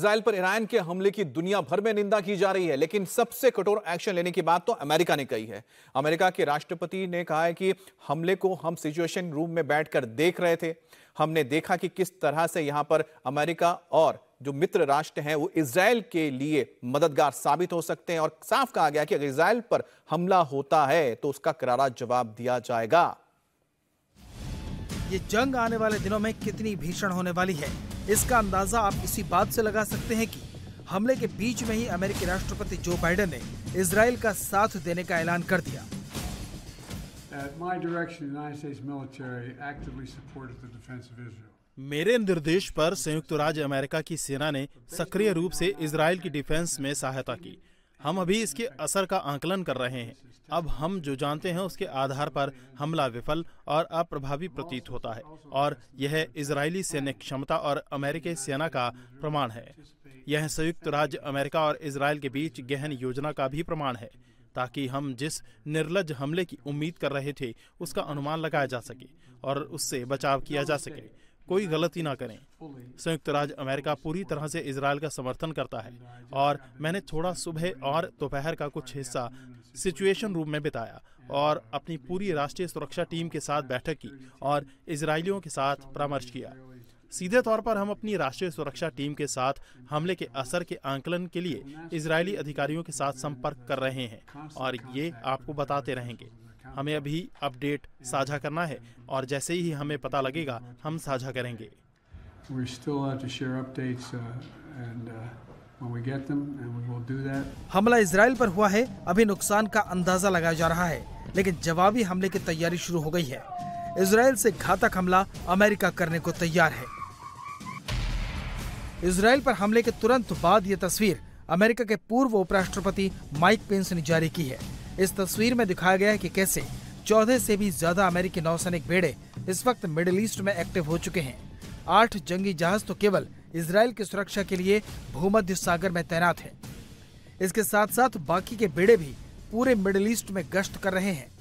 Israel पर Iran के हमले की दुनिया भर में निंदा की जा रही है लेकिन सबसे कठोर एक्शन लेने की बात तो अमेरिका ने कही है अमेरिका के राष्ट्रपति ने कहा है कि हमले को हम सिचुएशन रूम में बैठकर देख रहे थे हमने देखा कि किस तरह से यहां पर अमेरिका और जो मित्र राष्ट्र हैं वो इसराइल के लिए मददगार साबित हो सकते हैं और साफ कहा गया कि अगर इसराइल पर हमला होता है तो उसका करारा जवाब दिया जाएगा ये जंग आने वाले दिनों में कितनी भीषण होने वाली है इसका अंदाजा आप इसी बात से लगा सकते हैं कि हमले के बीच में ही अमेरिकी राष्ट्रपति जो बाइडेन ने इसराइल का साथ देने का ऐलान कर दिया मेरे निर्देश पर संयुक्त राज्य अमेरिका की सेना ने सक्रिय रूप से इसराइल की डिफेंस में सहायता की हम अभी इसके असर का आंकलन कर रहे हैं अब हम जो जानते हैं उसके आधार पर हमला विफल और अप्रभावी प्रतीत होता है और यह इजरायली सैन्य क्षमता और अमेरिकी सेना का प्रमाण है यह संयुक्त राज्य अमेरिका और इसराइल के बीच गहन योजना का भी प्रमाण है ताकि हम जिस निर्लज हमले की उम्मीद कर रहे थे उसका अनुमान लगाया जा सके और उससे बचाव किया जा सके कोई गलती ना करें संयुक्त राज्य अमेरिका पूरी तरह से इसराइल का समर्थन करता है और मैंने थोड़ा सुबह और दोपहर का कुछ हिस्सा सिचुएशन रूम में बिताया और अपनी पूरी राष्ट्रीय सुरक्षा टीम के साथ बैठक की और इसराइलियों के साथ परामर्श किया सीधे तौर पर हम अपनी राष्ट्रीय सुरक्षा टीम के साथ हमले के असर के आंकलन के लिए इजरायली अधिकारियों के साथ संपर्क कर रहे हैं और ये आपको बताते रहेंगे हमें अभी अपडेट साझा करना है और जैसे ही हमें पता लगेगा हम साझा करेंगे uh, uh, हमला इसराइल पर हुआ है अभी नुकसान का अंदाजा लगाया जा रहा है लेकिन जवाबी हमले की तैयारी शुरू हो गई है इसराइल से घातक हमला अमेरिका करने को तैयार है इसराइल पर हमले के तुरंत बाद ये तस्वीर अमेरिका के पूर्व उपराष्ट्रपति माइक पेंस ने जारी की है इस तस्वीर में दिखाया गया है कि कैसे चौदह से भी ज्यादा अमेरिकी नौसैनिक बेड़े इस वक्त मिडिल ईस्ट में एक्टिव हो चुके हैं आठ जंगी जहाज तो केवल इसराइल की सुरक्षा के लिए भूमध्य सागर में तैनात है इसके साथ साथ बाकी के बेड़े भी पूरे मिडिल ईस्ट में गश्त कर रहे हैं